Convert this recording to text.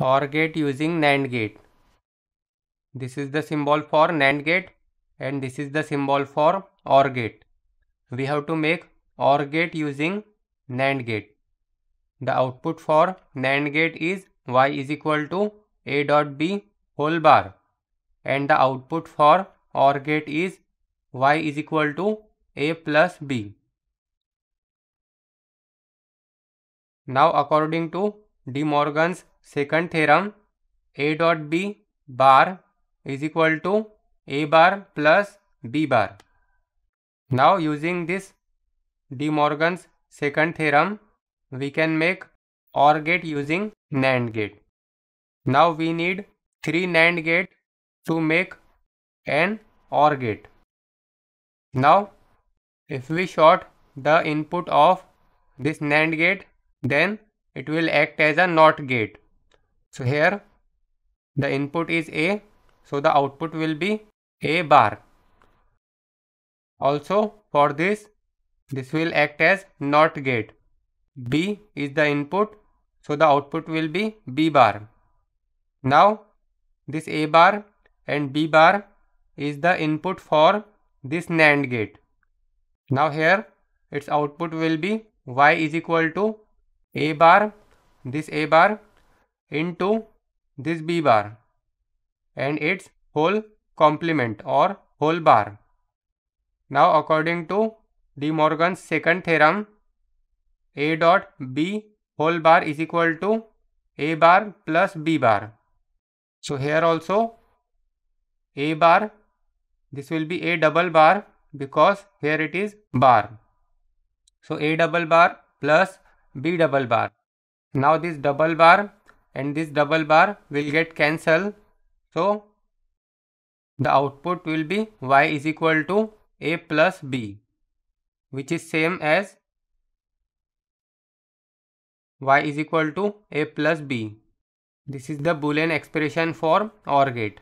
OR gate using NAND gate. This is the symbol for NAND gate and this is the symbol for OR gate. We have to make OR gate using NAND gate. The output for NAND gate is y is equal to a dot b whole bar and the output for OR gate is y is equal to a plus b. Now according to De Morgan's second theorem A dot B bar is equal to A bar plus B bar. Now using this De Morgan's second theorem, we can make OR gate using NAND gate. Now we need three NAND gate to make an OR gate. Now if we short the input of this NAND gate, then it will act as a NOT gate. So here the input is A, so the output will be A bar. Also for this, this will act as NOT gate. B is the input, so the output will be B bar. Now this A bar and B bar is the input for this NAND gate. Now here its output will be Y is equal to A bar, this A bar into this B bar and its whole complement or whole bar. Now according to De Morgan's second theorem, A dot B whole bar is equal to A bar plus B bar. So here also A bar, this will be A double bar because here it is bar. So A double bar plus B double bar. Now this double bar and this double bar will get cancelled. So the output will be y is equal to a plus b which is same as y is equal to a plus b. This is the Boolean expression for OR gate.